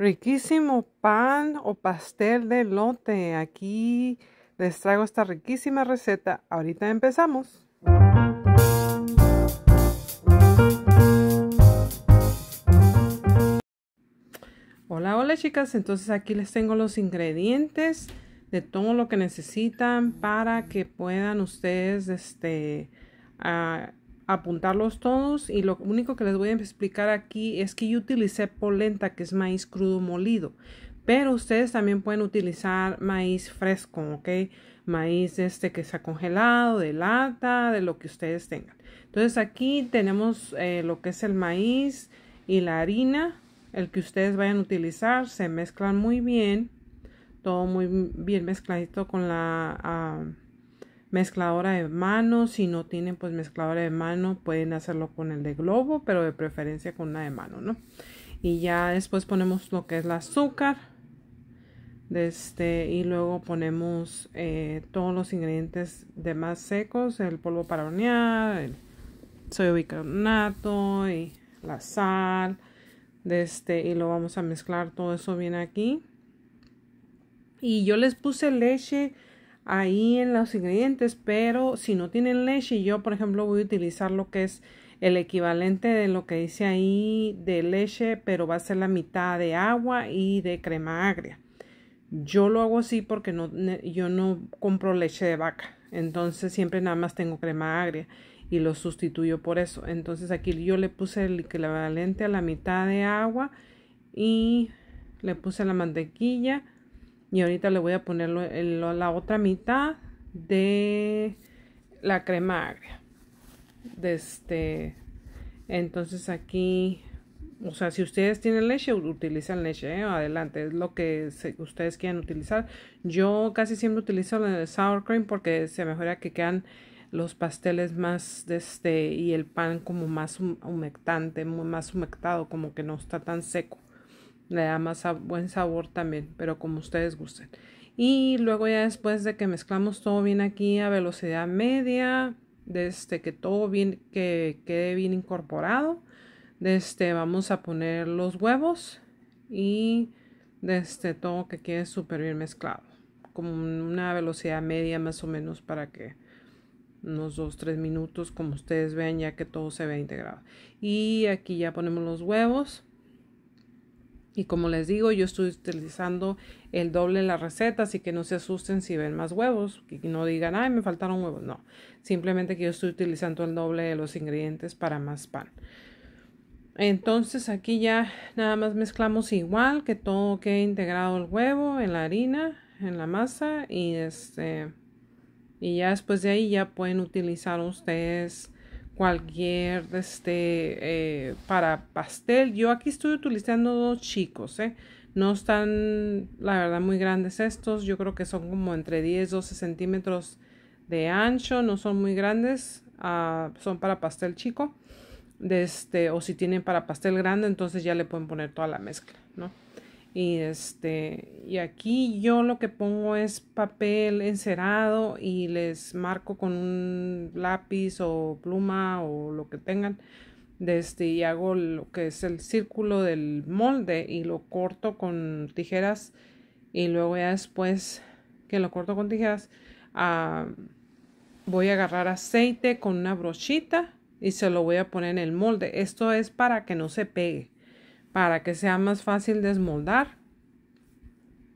riquísimo pan o pastel de lote. Aquí les traigo esta riquísima receta. Ahorita empezamos. Hola, hola chicas. Entonces aquí les tengo los ingredientes de todo lo que necesitan para que puedan ustedes este, ah, apuntarlos todos y lo único que les voy a explicar aquí es que yo utilicé polenta, que es maíz crudo molido, pero ustedes también pueden utilizar maíz fresco, ¿ok? Maíz este que se ha congelado, de lata, de lo que ustedes tengan. Entonces aquí tenemos eh, lo que es el maíz y la harina, el que ustedes vayan a utilizar, se mezclan muy bien, todo muy bien mezcladito con la... Ah, mezcladora de mano. Si no tienen pues mezcladora de mano, pueden hacerlo con el de globo, pero de preferencia con una de mano, ¿no? Y ya después ponemos lo que es el azúcar. De este, y luego ponemos eh, todos los ingredientes de más secos, el polvo para hornear, el soy bicarbonato y la sal, de este, y lo vamos a mezclar todo eso bien aquí. Y yo les puse leche ahí en los ingredientes, pero si no tienen leche, yo por ejemplo voy a utilizar lo que es el equivalente de lo que dice ahí de leche, pero va a ser la mitad de agua y de crema agria. Yo lo hago así porque no, yo no compro leche de vaca, entonces siempre nada más tengo crema agria y lo sustituyo por eso. Entonces aquí yo le puse el equivalente a la mitad de agua y le puse la mantequilla y ahorita le voy a poner la otra mitad de la crema agria este entonces aquí o sea si ustedes tienen leche utilicen leche ¿eh? adelante es lo que ustedes quieran utilizar yo casi siempre utilizo la sour cream porque se mejora que quedan los pasteles más de este y el pan como más humectante, más humectado, como que no está tan seco le da más buen sabor también, pero como ustedes gusten. Y luego ya después de que mezclamos todo bien aquí a velocidad media, desde este, que todo bien, que quede bien incorporado, desde este, vamos a poner los huevos y desde este, todo que quede súper bien mezclado, como una velocidad media más o menos para que unos 2-3 minutos, como ustedes ven, ya que todo se vea integrado. Y aquí ya ponemos los huevos y como les digo, yo estoy utilizando el doble de la receta, así que no se asusten si ven más huevos y no digan, ay, me faltaron huevos. No, simplemente que yo estoy utilizando el doble de los ingredientes para más pan. Entonces aquí ya nada más mezclamos igual, que todo que he integrado el huevo en la harina, en la masa y este... Y ya después de ahí ya pueden utilizar ustedes cualquier este eh, para pastel. Yo aquí estoy utilizando dos chicos, eh. No están, la verdad, muy grandes estos. Yo creo que son como entre 10, 12 centímetros de ancho. No son muy grandes. Ah, son para pastel chico. De este, o si tienen para pastel grande, entonces ya le pueden poner toda la mezcla, ¿no? Y este, y aquí yo lo que pongo es papel encerado y les marco con un lápiz o pluma o lo que tengan. este, y hago lo que es el círculo del molde y lo corto con tijeras. Y luego ya después que lo corto con tijeras, ah, voy a agarrar aceite con una brochita y se lo voy a poner en el molde. Esto es para que no se pegue para que sea más fácil desmoldar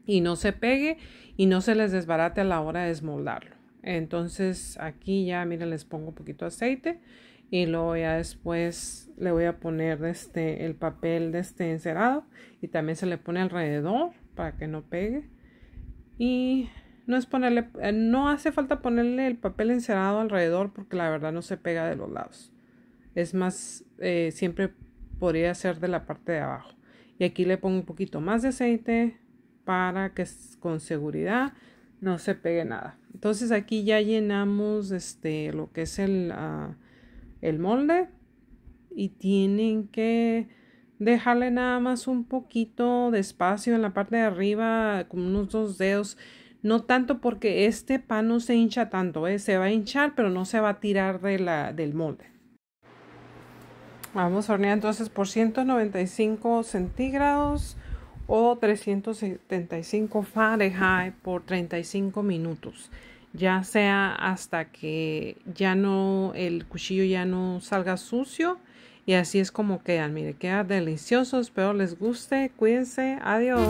y no se pegue y no se les desbarate a la hora de desmoldarlo. Entonces aquí ya, miren, les pongo un poquito de aceite y luego ya después le voy a poner este, el papel de este encerado y también se le pone alrededor para que no pegue. Y no es ponerle, eh, no hace falta ponerle el papel encerado alrededor porque la verdad no se pega de los lados. Es más, eh, siempre podría ser de la parte de abajo. Y aquí le pongo un poquito más de aceite para que con seguridad no se pegue nada. Entonces aquí ya llenamos este, lo que es el, ah, el molde y tienen que dejarle nada más un poquito de espacio en la parte de arriba, con unos dos dedos. No tanto porque este pan no se hincha tanto, ¿eh? se va a hinchar, pero no se va a tirar de la, del molde. Vamos a hornear entonces por 195 centígrados o 375 Fahrenheit por 35 minutos. Ya sea hasta que ya no el cuchillo ya no salga sucio y así es como quedan. Mire, queda deliciosos espero les guste. Cuídense, adiós.